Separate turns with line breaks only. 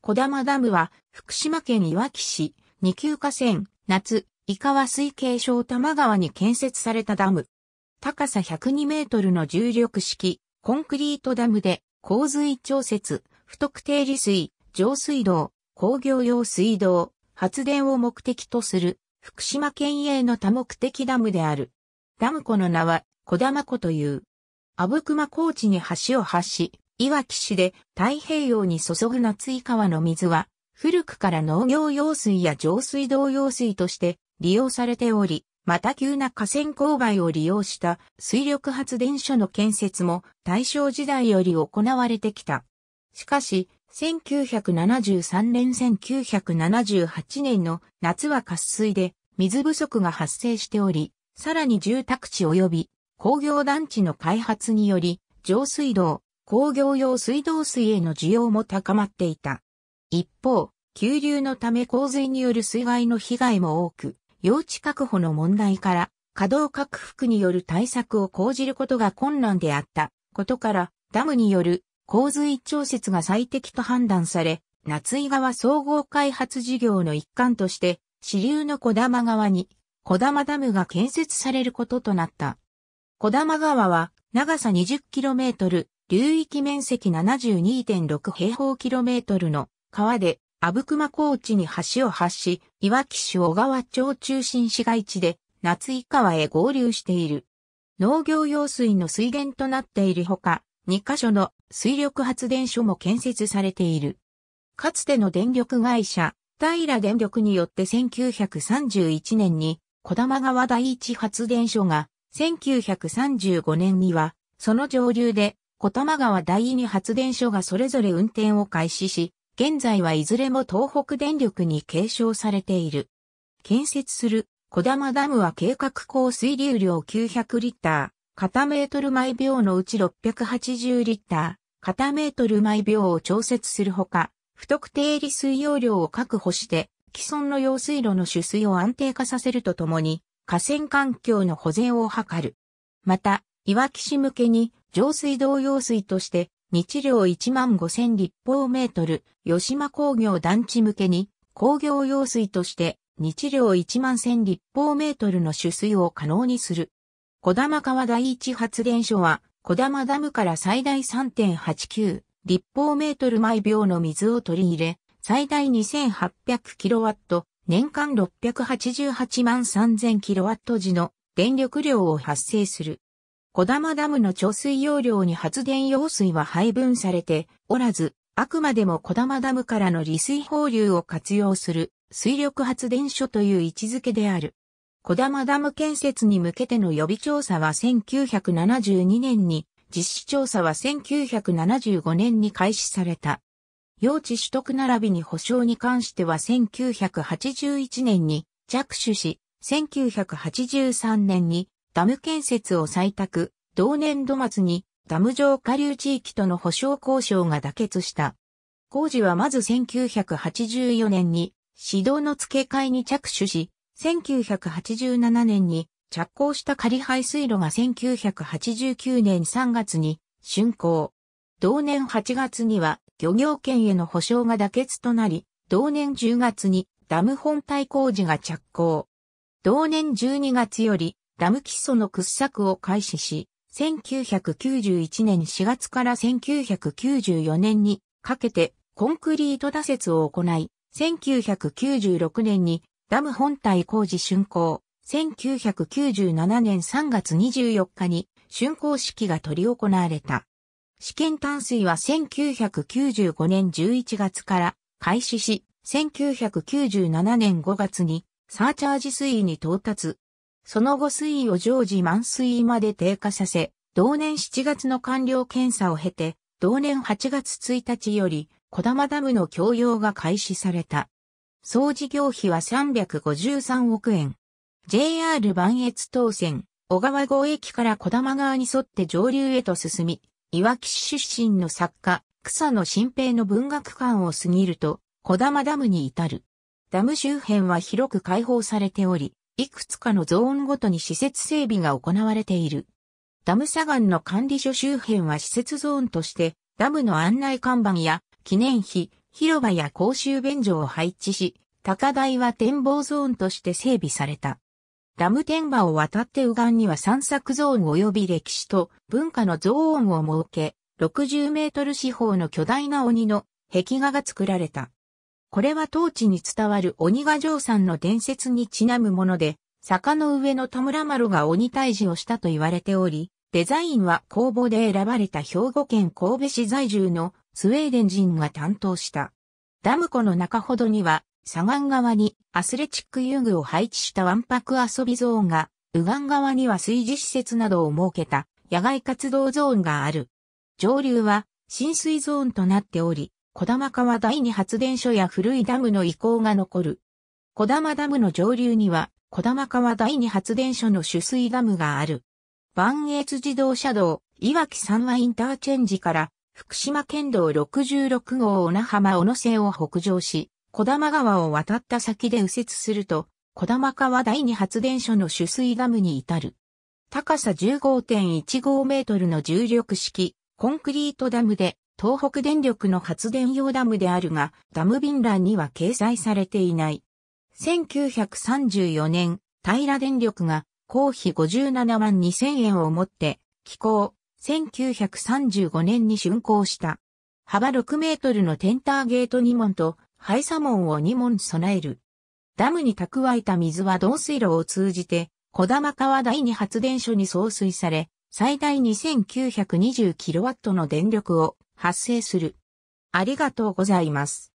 小玉ダムは、福島県いわき市、二級河川、夏、井川水系小玉川に建設されたダム。高さ102メートルの重力式、コンクリートダムで、洪水調節、不特定利水、上水道、工業用水道、発電を目的とする、福島県営の多目的ダムである。ダム湖の名は、小玉湖という。阿武隈高地に橋を発し、いわき市で太平洋に注ぐ夏井川の水は、古くから農業用水や上水道用水として利用されており、また急な河川勾配を利用した水力発電所の建設も大正時代より行われてきた。しかし、1973年1978年の夏は渇水で水不足が発生しており、さらに住宅地及び工業団地の開発により、上水道、工業用水道水への需要も高まっていた。一方、急流のため洪水による水害の被害も多く、用地確保の問題から、稼働拡幅による対策を講じることが困難であったことから、ダムによる洪水調節が最適と判断され、夏井川総合開発事業の一環として、支流の小玉川に小玉ダムが建設されることとなった。小玉川は長さ 20km、流域面積72.6平方キロメートルの川で、阿武隈高地に橋を発し、いわき市小川町中心市街地で、夏井川へ合流している。農業用水の水源となっているほか、2カ所の水力発電所も建設されている。かつての電力会社、平電力によって1931年に、小玉川第一発電所が、1935年には、その上流で小玉川第二発電所がそれぞれ運転を開始し、現在はいずれも東北電力に継承されている。建設する小玉ダムは計画降水流量900リッター、片メートル毎秒のうち680リッター、片メートル毎秒を調節するほか、不特定利水容量を確保して、既存の用水路の取水を安定化させるとともに、河川環境の保全を図る。また、いわき市向けに、上水道用水として、日量1万5000立方メートル、吉間工業団地向けに、工業用水として、日量1万1000立方メートルの取水を可能にする。小玉川第一発電所は、小玉ダムから最大3.89立方メートル毎秒の水を取り入れ、最大2 8 0 0ット、年間688万3 0 0 0ット時の電力量を発生する。小玉ダムの貯水容量に発電用水は配分されておらず、あくまでも小玉ダムからの利水放流を活用する水力発電所という位置づけである。小玉ダム建設に向けての予備調査は1972年に、実施調査は1975年に開始された。用地取得並びに保証に関しては1981年に着手し、1983年にダム建設を採択、同年度末にダム上下流地域との保障交渉が妥結した。工事はまず1984年に指導の付け替えに着手し、1987年に着工した仮排水路が1989年3月に竣工。同年8月には漁業権への保障が妥結となり、同年10月にダム本体工事が着工。同年12月よりダム基礎の掘削を開始し、1991年4月から1994年にかけてコンクリート打設を行い、1996年にダム本体工事竣工、1997年3月24日に竣工式が執り行われた。試験淡水は1995年11月から開始し、1997年5月にサーチャージ水位に到達、その後水位を常時満水位まで低下させ、同年7月の完了検査を経て、同年8月1日より、小玉ダムの供用が開始された。総事業費は353億円。JR 磐越東線、小川郷駅から小玉川に沿って上流へと進み、いわき市出身の作家、草野新平の文学館を過ぎると、小玉ダムに至る。ダム周辺は広く開放されており、いくつかのゾーンごとに施設整備が行われている。ダム砂岩の管理所周辺は施設ゾーンとして、ダムの案内看板や記念碑、広場や公衆便所を配置し、高台は展望ゾーンとして整備された。ダム天馬を渡って右岸には散策ゾーン及び歴史と文化のゾーンを設け、60メートル四方の巨大な鬼の壁画が作られた。これは当地に伝わる鬼ヶ城山の伝説にちなむもので、坂の上の田村丸が鬼退治をしたと言われており、デザインは公募で選ばれた兵庫県神戸市在住のスウェーデン人が担当した。ダム湖の中ほどには、左岸側にアスレチック遊具を配置したワンパク遊びゾーンが、右岸側には水事施設などを設けた野外活動ゾーンがある。上流は浸水ゾーンとなっており、小玉川第二発電所や古いダムの遺構が残る。小玉ダムの上流には、小玉川第二発電所の取水ダムがある。万越自動車道、岩木三和インターチェンジから、福島県道66号小名浜小野瀬を北上し、小玉川を渡った先で右折すると、小玉川第二発電所の取水ダムに至る。高さ15.15メートルの重力式、コンクリートダムで、東北電力の発電用ダムであるが、ダム便欄には掲載されていない。1934年、平電力が公費57万2000円をもって寄港、1935年に竣工した。幅6メートルのテンターゲート2門と廃砂門を2門備える。ダムに蓄えた水は導水路を通じて、小玉川第二発電所に送水され、最大2 9 2 0ットの電力を発生する。ありがとうございます。